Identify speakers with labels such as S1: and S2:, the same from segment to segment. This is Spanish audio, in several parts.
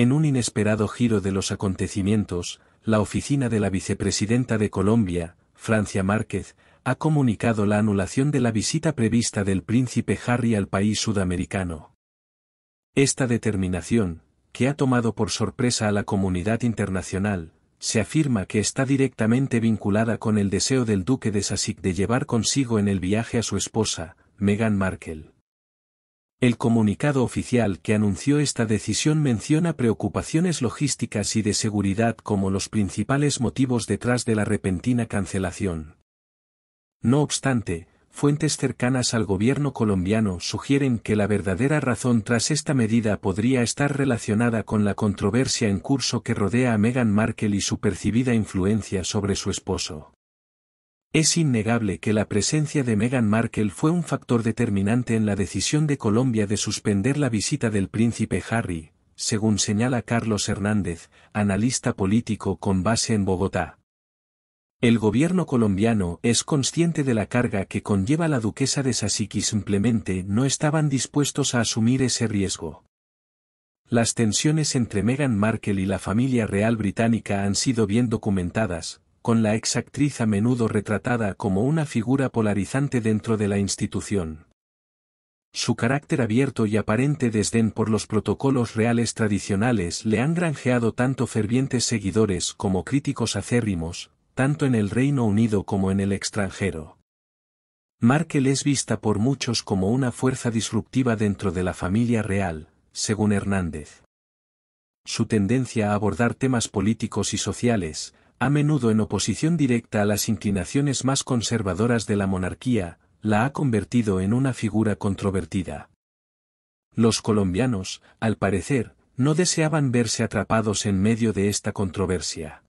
S1: En un inesperado giro de los acontecimientos, la oficina de la vicepresidenta de Colombia, Francia Márquez, ha comunicado la anulación de la visita prevista del príncipe Harry al país sudamericano. Esta determinación, que ha tomado por sorpresa a la comunidad internacional, se afirma que está directamente vinculada con el deseo del duque de Sassic de llevar consigo en el viaje a su esposa, Meghan Markle. El comunicado oficial que anunció esta decisión menciona preocupaciones logísticas y de seguridad como los principales motivos detrás de la repentina cancelación. No obstante, fuentes cercanas al gobierno colombiano sugieren que la verdadera razón tras esta medida podría estar relacionada con la controversia en curso que rodea a Meghan Markle y su percibida influencia sobre su esposo. Es innegable que la presencia de Meghan Markle fue un factor determinante en la decisión de Colombia de suspender la visita del príncipe Harry, según señala Carlos Hernández, analista político con base en Bogotá. El gobierno colombiano es consciente de la carga que conlleva la duquesa de Sasik y simplemente no estaban dispuestos a asumir ese riesgo. Las tensiones entre Meghan Markle y la familia real británica han sido bien documentadas, con la exactriz a menudo retratada como una figura polarizante dentro de la institución. Su carácter abierto y aparente desdén por los protocolos reales tradicionales le han granjeado tanto fervientes seguidores como críticos acérrimos, tanto en el Reino Unido como en el extranjero. Markel es vista por muchos como una fuerza disruptiva dentro de la familia real, según Hernández. Su tendencia a abordar temas políticos y sociales, a menudo en oposición directa a las inclinaciones más conservadoras de la monarquía, la ha convertido en una figura controvertida. Los colombianos, al parecer, no deseaban verse atrapados en medio de esta controversia.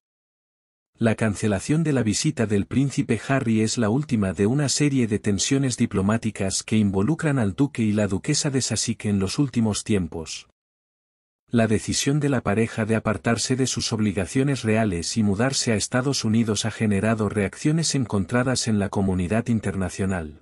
S1: La cancelación de la visita del príncipe Harry es la última de una serie de tensiones diplomáticas que involucran al duque y la duquesa de Sassique en los últimos tiempos la decisión de la pareja de apartarse de sus obligaciones reales y mudarse a Estados Unidos ha generado reacciones encontradas en la comunidad internacional.